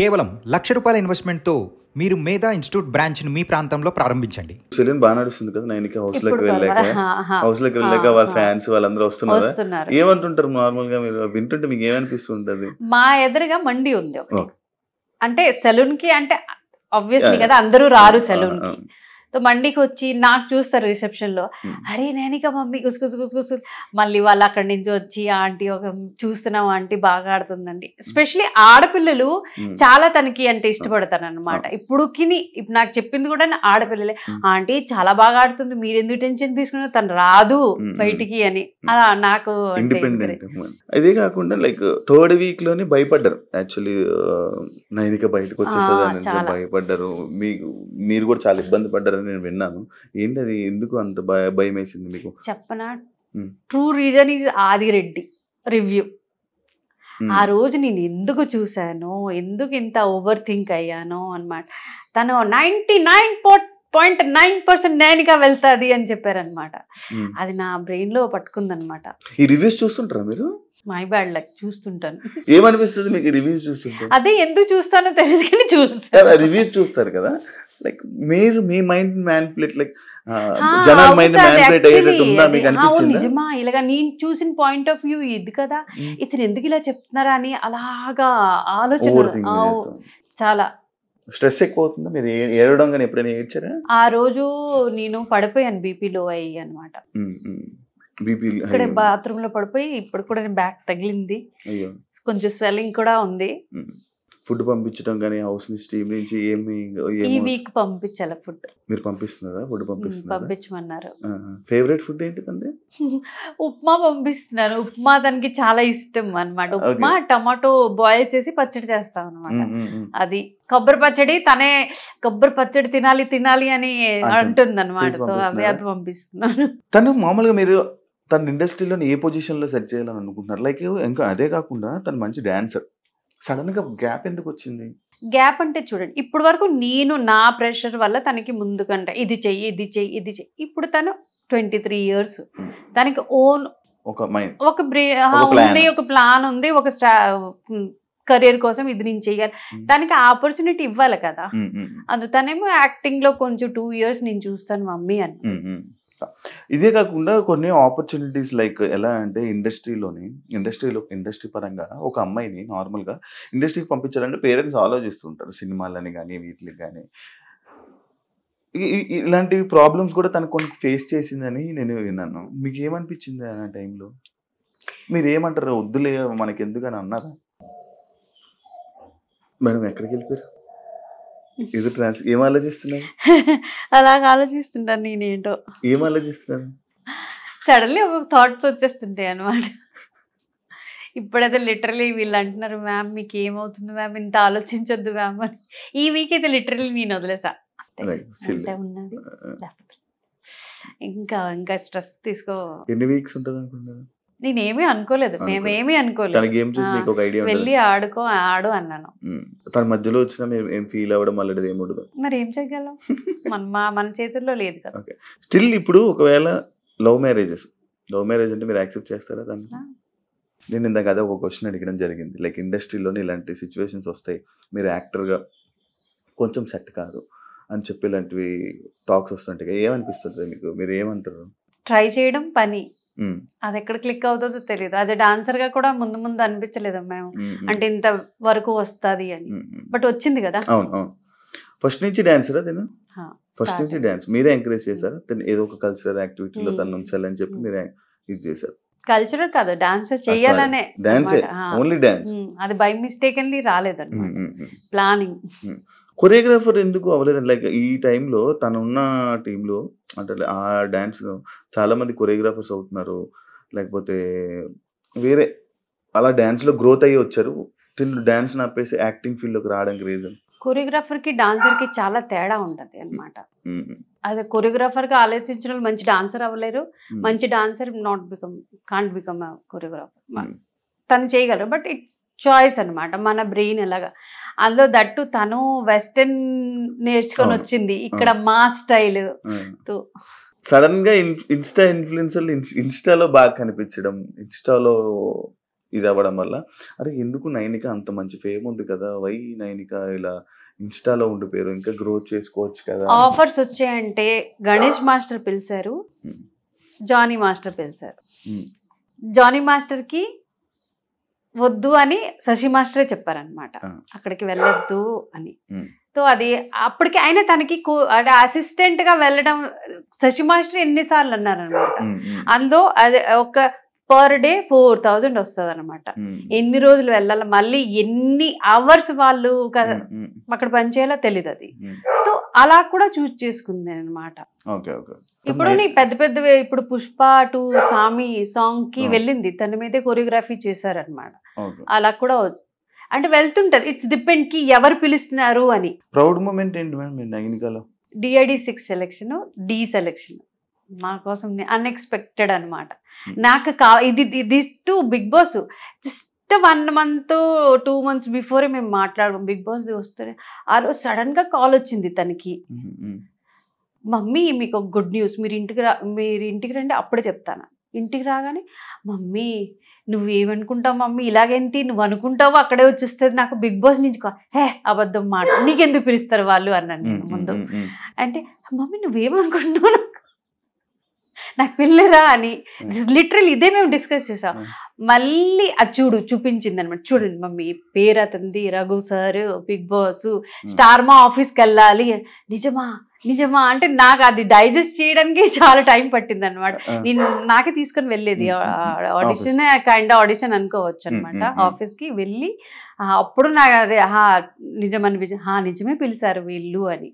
కేవలం లక్ష రూపాయల ఇన్వెస్ట్మెంట్ తో మీరు మేధా ఇన్స్టిట్యూట్ బ్రాంచ్ ని మీ ప్రాంతంలో ప్రారంభించండి సెలిన్ బాగా నడుస్తుంది కదా నేను హౌస్ లోకి వెళ్ళాక హౌస్ లోకి వెళ్ళాక వాళ్ళ ఫ్యాన్స్ వాళ్ళందరూ వస్తున్నారు ఏమంటుంటారు నార్మల్ గా మీరు వింటుంటే మీకు ఏమనిపిస్తుంటది మా ఎదురుగా మండి ఉంది అంటే సెలూన్ కి అంటే ఆబ్వియస్లీ కదా అందరూ రారు సెలూన్ కి మండీకి వచ్చి నాకు చూస్తారు రిసెప్షన్లో hmm. అరే నేనిక మమ్మీ గుసు గుసు మళ్ళీ వాళ్ళు అక్కడి నుంచి వచ్చి ఆంటీ ఒక చూస్తున్నాం ఆంటీ బాగా ఆడుతుందండి ఎస్పెషలీ hmm. ఆడపిల్లలు hmm. చాలా తనకి అంటే ఇష్టపడతాను అనమాట ఇప్పుడుకి ఇప్పుడు నాకు చెప్పింది కూడా ఆడపిల్లలే ఆంటీ చాలా బాగా ఆడుతుంది మీరు ఎందుకు టెన్షన్ తీసుకున్నారు తను రాదు బయటికి అని అలా నాకు అదే కాకుండా లైక్ థర్డ్ వీక్ లోనే భయపడ్డారు యాక్చువల్లీ నైనిక బయటకు వచ్చేసరికి భయపడ్డారు మీకు మీరు కూడా చాలా ఇబ్బంది పడ్డారు అని నేను విన్నాను ఏంటి అది ఎందుకు అంత భయం వేసింది మీకు చెప్పనా true reason is Adireddy review ఆ రోజు నేను ఎందుకు చూశాను ఎందుకు ఇంత ఓవర్ థింక్ అయ్యాను అనమాట తను ninety nine point nine percent నేనుగా వెళ్తాది అని చెప్పారనమాట అది నా బ్రెయిన్ లో పట్టుకుందనమాట ఈ రివ్యూస్ చూస్తుంటారా మీరు మై బ్యాడ్ లక్ చూస్తుంటాను ఏమనిపిస్తుంది మీకు రివ్యూస్ చూస్తుంటారు అదే ఎందుకు చూస్తానో తెలియదు కానీ చూస్తాను రివ్యూస్ చూస్తారు కదా లైక్ మీరు మీ మైండ్ మ్యాన్పులేట్ లైక్ జనాల నిజమా ఇలాగా నేను చూసిన పాయింట్ ఆఫ్ వ్యూ ఇది కదా ఇతను ఎందుకు ఇలా చెప్తున్నారా అని అలాగా ఆలోచన చాలా స్ట్రెస్ ఎక్కువ అవుతుందా మీరు ఏడవడం కానీ ఎప్పుడైనా ఏడ్చారా ఆ రోజు నేను పడిపోయాను బీపీలో అయ్యి అనమాట ఇక్కడ బాత్రూమ్ లో పడిపోయి ఇప్పుడు కూడా బ్యాక్ తగిలింది కొంచెం స్వెల్లింగ్ కూడా ఉంది ఫుడ్ పంపించడం కానీ హౌస్ నుంచి టీం నుంచి ఏమి ఈ వీక్ పంపించాలి ఫుడ్ మీరు పంపిస్తున్నారా ఫుడ్ పంపిస్తున్నారు పంపించమన్నారు ఫేవరెట్ ఫుడ్ ఏంటి తండ్రి ఉప్మా పంపిస్తున్నారు ఉప్మా తనకి చాలా ఇష్టం అనమాట ఉప్మా టమాటో బాయిల్ చేసి పచ్చడి చేస్తాం అనమాట అది కొబ్బరి పచ్చడి తనే కొబ్బరి పచ్చడి తినాలి తినాలి అని అంటుంది అనమాట పంపిస్తున్నాను తను మామూలుగా మీరు తన ఇండస్ట్రీలో ఏ పొజిషన్లో సెట్ చేయాలని అనుకుంటున్నారు లైక్ ఇంకా అదే కాకుండా తను మంచి డాన్సర్ సడన్ గా గ్యాప్ ఎందుకు వచ్చింది గ్యాప్ అంటే చూడండి ఇప్పుడు వరకు నేను నా ప్రెషర్ వల్ల తనకి ముందుకంట ఇది చెయ్యి ఇది చెయ్యి ఇది చెయ్యి ఇప్పుడు తను ట్వంటీ త్రీ ఇయర్స్ hmm. తనకి ఓన్ ఒక ఉంది ఒక ప్లాన్ ఉంది ఒక కెరీర్ కోసం ఇది నేను చేయాలి దానికి hmm. ఆపర్చునిటీ ఇవ్వాలి కదా hmm, అందుతనేమో యాక్టింగ్ లో కొంచెం టూ ఇయర్స్ నేను చూస్తాను మమ్మీ అని ఇదే కాకుండా కొన్ని ఆపర్చునిటీస్ లైక్ ఎలా అంటే ఇండస్ట్రీలోని ఇండస్ట్రీలో ఇండస్ట్రీ పరంగా ఒక అమ్మాయిని నార్మల్గా ఇండస్ట్రీకి పంపించాలంటే పేరెంట్స్ ఆలోచిస్తుంటారు సినిమాలని కానీ వీటికి కానీ ఇలాంటి ప్రాబ్లమ్స్ కూడా తను కొన్ని ఫేస్ చేసిందని నేను విన్నాను మీకు ఏమనిపించింది ఆ టైంలో మీరు ఏమంటారు వద్దులే మనకి ఎందుకని అన్నారా మేడం ఎక్కడికి వెళ్ళిపోయారు ఎదురు ఆలోచిస్తుంటాను నేనేంటో ఏం ఆలోచిస్తున్నాను సడన్లీ ఒక థాట్స్ వచ్చేస్తుంటాయి అనమాట ఇప్పుడైతే లిటరలీ వీళ్ళు అంటున్నారు మ్యామ్ మీకు ఏమవుతుంది మ్యామ్ ఇంత ఆలోచించొద్దు మ్యామ్ అని ఈ వీక్ అయితే లిటరలీ నేను వదిలేసా ఉన్నది uh, uh. ఇంకా ఇంకా స్ట్రెస్ తీసుకో ఎన్ని వీక్స్ ఉంటుంది అనుకుంటున్నాను నేనేమీ అనుకోలేదు మేమేమీ అనుకోలేదు వెళ్ళి ఆడుకో ఆడు అన్నాను తన మధ్యలో వచ్చిన ఏం ఫీల్ అవ్వడం అలాంటిది ఏముండదు మరి ఏం చేయగలం మన మా మన చేతుల్లో లేదు కదా స్టిల్ ఇప్పుడు ఒకవేళ లవ్ మ్యారేజెస్ లవ్ మ్యారేజ్ అంటే మీరు యాక్సెప్ట్ చేస్తారా దాన్ని నేను ఇందాక అదే ఒక క్వశ్చన్ అడగడం జరిగింది లైక్ ఇండస్ట్రీలోనే ఇలాంటి సిచ్యువేషన్స్ వస్తాయి మీరు యాక్టర్గా కొంచెం సెట్ కాదు అని చెప్పి ఇలాంటివి టాక్స్ వస్తుంటాయి ఏమనిపిస్తుంది మీకు మీరు ఏమంటారు ట్రై చేయడం పని అది ఎక్కడ క్లిక్ అవుతుందో తెలియదు అది డాన్సర్ గా కూడా ముందు ముందు అనిపించలేదు మేము అంటే ఇంత వరకు వస్తుంది అని బట్ వచ్చింది కదా ఫస్ట్ నుంచి డాన్సరా తిను ఫస్ట్ నుంచి డాన్స్ మీరే ఎంకరేజ్ చేశారు ఏదో ఒక కల్చరల్ యాక్టివిటీలో తను ఉంచాలని చెప్పి మీరే ఇది చేశారు కల్చరల్ కాదు డాన్స్ చేయాలనే ఓన్లీ డాన్స్ అది బై మిస్టేక్ రాలేదు అండి ప్లానింగ్ కొరియోగ్రాఫర్ ఎందుకు అవ్వలేదు లైక్ ఈ టైంలో తను ఉన్న టీంలో అంటే ఆ డాన్స్ చాలా మంది కొరియోగ్రాఫర్స్ అవుతున్నారు లేకపోతే వేరే అలా డాన్స్లో గ్రోత్ అయ్యి వచ్చారు తిన్ను డాన్స్ నాపేసి యాక్టింగ్ ఫీల్డ్లోకి రావడానికి రీజన్ కొరియోగ్రాఫర్కి డాన్సర్కి చాలా తేడా ఉంటుంది అనమాట అదే కొరియోగ్రాఫర్గా ఆలోచించిన వాళ్ళు మంచి డాన్సర్ అవ్వలేరు మంచి dancer not become can't become choreographer తను చేయగలరు బట్ ఇట్స్ చాయిస్ అనమాట మన బ్రెయిన్ ఎలాగా అందులో దట్టు తను వెస్టర్న్ నేర్చుకొని వచ్చింది ఇక్కడ మా స్టైల్ తో సడన్ గా ఇన్స్టా ఇన్ఫ్లుయెన్సర్లు ఇన్స్టాలో బాగా కనిపించడం ఇన్స్టాలో ఇది అవ్వడం వల్ల అరే ఎందుకు నైనిక అంత మంచి ఫేమ్ ఉంది కదా వై నైనిక ఇలా ఇన్స్టాలో ఉండిపోయారు ఇంకా గ్రోత్ చేసుకోవచ్చు కదా ఆఫర్స్ వచ్చాయంటే గణేష్ మాస్టర్ పిలిచారు జానీ మాస్టర్ పిలిచారు జానీ మాస్టర్కి వద్దు అని శశి మాస్టరే చెప్పారనమాట అక్కడికి వెళ్ళొద్దు అని సో అది అప్పటికి ఆయన తనకి అంటే అసిస్టెంట్ గా వెళ్ళడం శశి మాస్టర్ ఎన్నిసార్లు అన్నారనమాట అందులో అది ఒక పర్ డే ఫోర్ థౌజండ్ వస్తుంది అనమాట ఎన్ని రోజులు వెళ్ళాలి మళ్ళీ ఎన్ని అవర్స్ వాళ్ళు hmm, hmm. అక్కడ పనిచేయాలో తెలియదు అది hmm. సో అలా కూడా చూస్ చేసుకుంది అనమాట ఇప్పుడు నీ పెద్ద పెద్ద ఇప్పుడు పుష్ప టు సామి సాంగ్ కి వెళ్ళింది తన మీదే కొరియోగ్రఫీ చేశారనమాట అలా కూడా అంటే వెళ్తుంటది ఇట్స్ డిపెండ్ కి ఎవరు పిలుస్తున్నారు అని ప్రౌడ్ మూమెంట్ ఏంటి DID six selection the selection మా కోసం అన్ఎక్స్పెక్టెడ్ అనమాట hmm. నాకు కా ఇది this to Bigg Boss just one month two months before మేము మాట్లాడము బిగ్ బాస్ వస్తే ఆ రోజు సడన్ గా కాల్ వచ్చింది తనకి hmm, hmm. మమ్మీ మీకు ఒక గుడ్ న్యూస్ మీరు ఇంటికి రా మీరు ఇంటికి రండి అప్పుడే చెప్తాను ఇంటికి రాగానే మమ్మీ నువ్వేమనుకుంటావు మమ్మీ ఇలాగేంటి నువ్వు అనుకుంటావు అక్కడే వచ్చేస్తుంది నాకు బిగ్ బాస్ నుంచి హే అబద్ధం మాట నీకెందుకు పిలుస్తారు వాళ్ళు అన్నాను ముందు అంటే మమ్మీ నువ్వేమనుకుంటున్నావు నాకు నాకు పిల్లరా అని లిటరల్ ఇదే మేము డిస్కస్ చేసాం మళ్ళీ అది చూడు చూపించింది అనమాట చూడండి మమ్మీ పేరు అతంది Raghu sir Bigg Boss Star Maa ఆఫీస్కి వెళ్ళాలి నిజమా నిజమా అంటే నాకు అది డైజెస్ట్ చేయడానికి చాలా టైం పట్టింది అనమాట నేను నాకే తీసుకొని వెళ్ళేది ఆడిషన్ కైండ్ ఆడిషన్ అనుకోవచ్చు అనమాట ఆఫీస్కి వెళ్ళి అప్పుడు నాకు అదే నిజమని నిజమే పిలిచారు వీళ్ళు అని